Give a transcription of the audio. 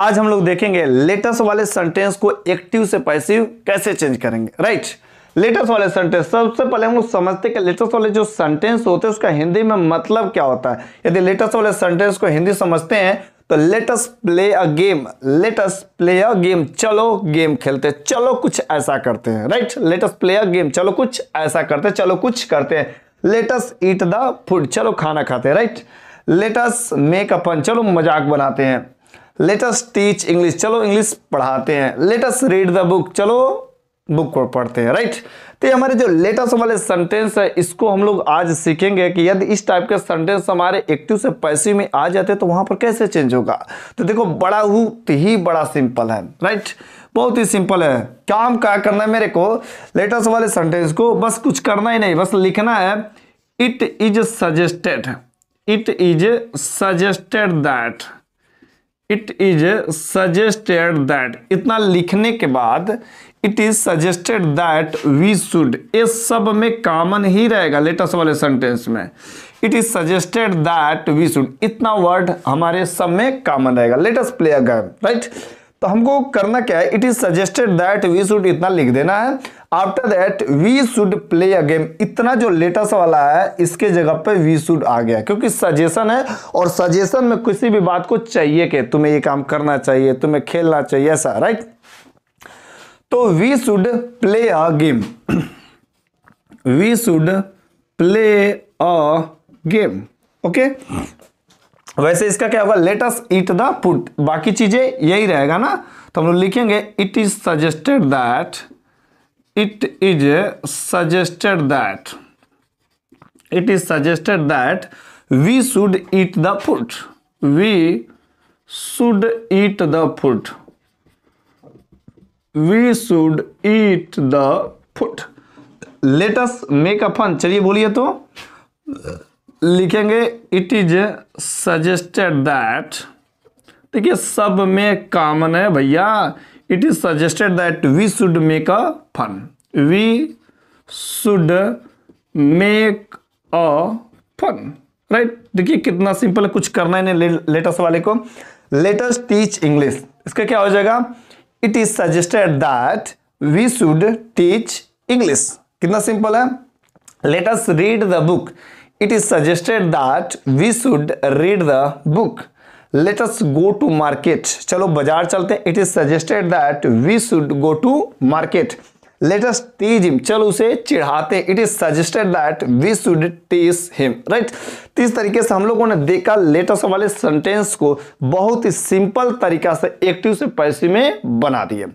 आज हम लोग देखेंगे लेटेस्ट वाले सेंटेंस को एक्टिव से पैसिव कैसे चेंज करेंगे राइट right? लेटेस्ट वाले सेंटेंस सबसे पहले हम लोग समझते कि लेटेस्ट वाले जो सेंटेंस होते हैं उसका हिंदी में मतलब क्या होता है यदि लेटेस्ट वाले सेंटेंस को हिंदी समझते हैं तो let's play a game let's play a game चलो गेम खेलते हैं चलो कुछ ऐसा करते हैं right let's play a game चलो कुछ ऐसा करते हैं चलो कुछ करते हैं लेटस ईट द फूड चलो खाना खाते हैं राइट लेटस मेक अपन चलो मजाक बनाते हैं लेटस टीच इंग्लिश चलो इंग्लिश पढ़ाते हैं लेटस रीड द बुक चलो बुक को पढ़ते हैं राइट तो ये हमारे जो लेटस वाले सेंटेंस है इसको हम लोग आज सीखेंगे कि यदि इस टाइप के सेंटेंस हमारे एक्टिव से पैसिव में आ जाते तो वहां पर कैसे चेंज होगा तो देखो बड़ा बहुत ही बड़ा सिंपल है राइट बहुत ही सिंपल है काम क्या करना है मेरे को लेटस वाले सेंटेंस को बस कुछ करना ही नहीं बस लिखना है it is suggested it is suggested that it is suggested that इतना लिखने के बाद it is suggested that we should ये सब में कॉमन ही रहेगा लेटेस्ट वाले सेंटेंस में it is suggested that we should इतना वर्ड हमारे सब में कॉमन रहेगा latest play a game right तो हमको करना क्या है it is suggested that we should इतना लिख देना है after that we should play a game इतना जो लेटेस्ट वाला है इसके जगह पे वी शुड आ गया क्योंकि सजेशन है और सजेशन में किसी भी बात को चाहिए कि तुम्हें ये काम करना चाहिए तुम्हें खेलना चाहिए ऐसा राइट तो we should play a game we should play a game okay वैसे इसका क्या होगा लेटस इट द पुट बाकी चीजें यही रहेगा ना तो हम लोग लिखेंगे it is suggested that it is suggested that it is suggested that we should eat the food we should eat the food we should eat the food let's make a fun चलिए बोलिए तो लिखेंगे it is suggested that ठीक है सब में common है भैया it is suggested that we should make a fun we should make a fun right देखिए कितना सिंपल है कुछ करना नहीं लेटेस्ट वाले को लेटेस्ट टीच इंग्लिश इसका क्या हो जाएगा it is suggested that we should teach English कितना सिंपल है latest read the book it is suggested that we should read the book let us go to market चलो बाजार चलते हैं it is suggested that we should go to market let us tease him चलो उसे चिढ़ाते हैं it is suggested that we should tease him right तो इस तरीके से हम लोगों ने देखा let us वाले सेंटेंस को बहुत ही सिंपल तरीका से एक्टिव से पैसिव में बना दिए